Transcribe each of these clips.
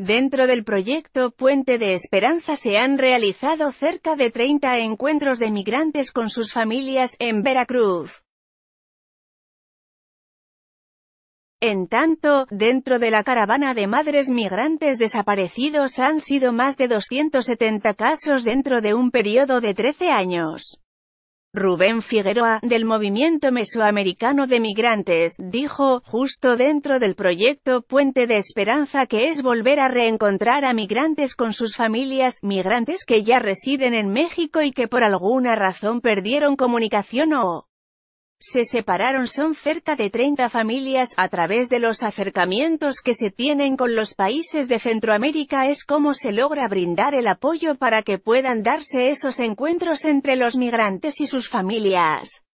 Dentro del proyecto Puente de Esperanza se han realizado cerca de 30 encuentros de migrantes con sus familias en Veracruz. En tanto, dentro de la caravana de madres migrantes desaparecidos han sido más de 270 casos dentro de un periodo de 13 años. Rubén Figueroa, del Movimiento Mesoamericano de Migrantes, dijo, justo dentro del proyecto Puente de Esperanza que es volver a reencontrar a migrantes con sus familias, migrantes que ya residen en México y que por alguna razón perdieron comunicación o se separaron son cerca de 30 familias, a través de los acercamientos que se tienen con los países de Centroamérica es como se logra brindar el apoyo para que puedan darse esos encuentros entre los migrantes y sus familias.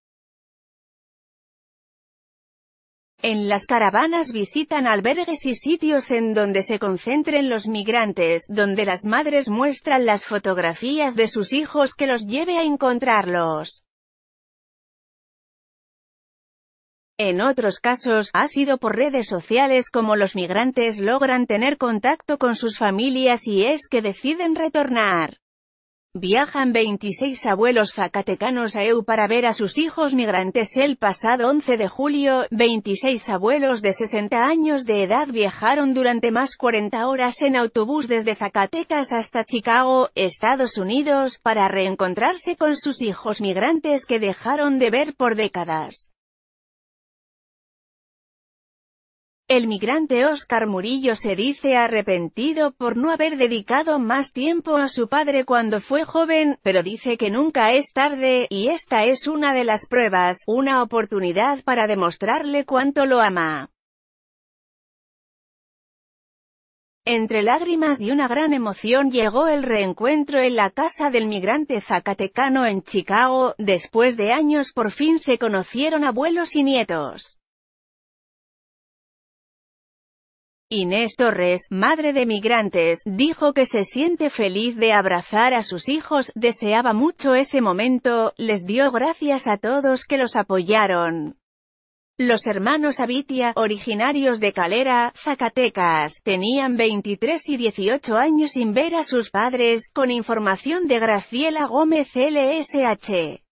En las caravanas visitan albergues y sitios en donde se concentren los migrantes, donde las madres muestran las fotografías de sus hijos que los lleve a encontrarlos. En otros casos, ha sido por redes sociales como los migrantes logran tener contacto con sus familias y es que deciden retornar. Viajan 26 abuelos zacatecanos a EU para ver a sus hijos migrantes el pasado 11 de julio, 26 abuelos de 60 años de edad viajaron durante más 40 horas en autobús desde Zacatecas hasta Chicago, Estados Unidos, para reencontrarse con sus hijos migrantes que dejaron de ver por décadas. El migrante Oscar Murillo se dice arrepentido por no haber dedicado más tiempo a su padre cuando fue joven, pero dice que nunca es tarde, y esta es una de las pruebas, una oportunidad para demostrarle cuánto lo ama. Entre lágrimas y una gran emoción llegó el reencuentro en la casa del migrante zacatecano en Chicago, después de años por fin se conocieron abuelos y nietos. Inés Torres, madre de migrantes, dijo que se siente feliz de abrazar a sus hijos, deseaba mucho ese momento, les dio gracias a todos que los apoyaron. Los hermanos Abitia, originarios de Calera, Zacatecas, tenían 23 y 18 años sin ver a sus padres, con información de Graciela Gómez LSH.